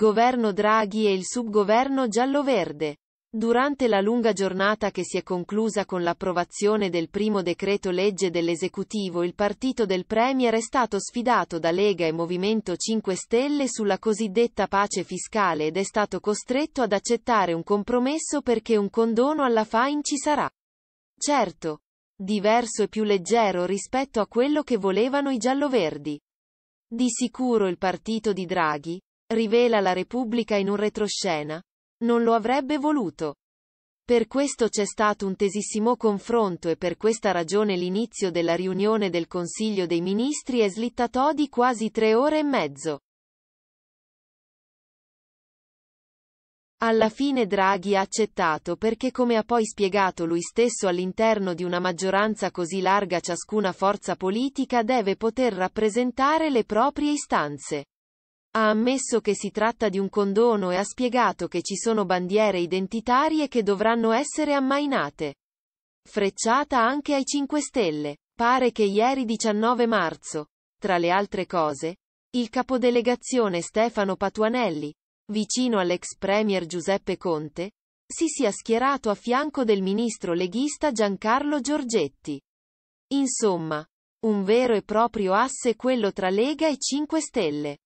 governo Draghi e il subgoverno giallo-verde. Durante la lunga giornata che si è conclusa con l'approvazione del primo decreto legge dell'esecutivo il partito del Premier è stato sfidato da Lega e Movimento 5 Stelle sulla cosiddetta pace fiscale ed è stato costretto ad accettare un compromesso perché un condono alla fine ci sarà. Certo. Diverso e più leggero rispetto a quello che volevano i giallo-verdi. Di sicuro il partito di Draghi, Rivela la Repubblica in un retroscena. Non lo avrebbe voluto. Per questo c'è stato un tesissimo confronto e per questa ragione l'inizio della riunione del Consiglio dei Ministri è slittato di quasi tre ore e mezzo. Alla fine Draghi ha accettato perché come ha poi spiegato lui stesso all'interno di una maggioranza così larga ciascuna forza politica deve poter rappresentare le proprie istanze. Ha ammesso che si tratta di un condono e ha spiegato che ci sono bandiere identitarie che dovranno essere ammainate. Frecciata anche ai 5 Stelle. Pare che ieri 19 marzo, tra le altre cose, il capodelegazione Stefano Patuanelli, vicino all'ex premier Giuseppe Conte, si sia schierato a fianco del ministro leghista Giancarlo Giorgetti. Insomma, un vero e proprio asse quello tra Lega e 5 Stelle.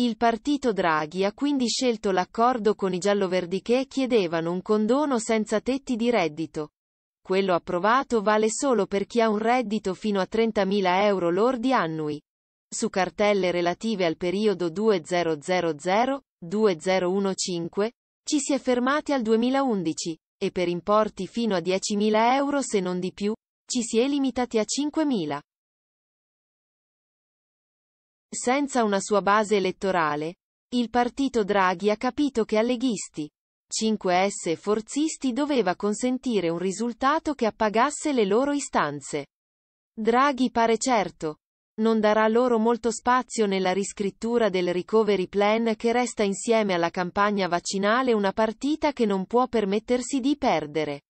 Il partito Draghi ha quindi scelto l'accordo con i gialloverdi che chiedevano un condono senza tetti di reddito. Quello approvato vale solo per chi ha un reddito fino a 30.000 euro lordi annui. Su cartelle relative al periodo 2000-2015 ci si è fermati al 2011 e per importi fino a 10.000 euro se non di più, ci si è limitati a 5.000. Senza una sua base elettorale, il partito Draghi ha capito che a leghisti, 5S e forzisti doveva consentire un risultato che appagasse le loro istanze. Draghi pare certo. Non darà loro molto spazio nella riscrittura del recovery plan che resta insieme alla campagna vaccinale una partita che non può permettersi di perdere.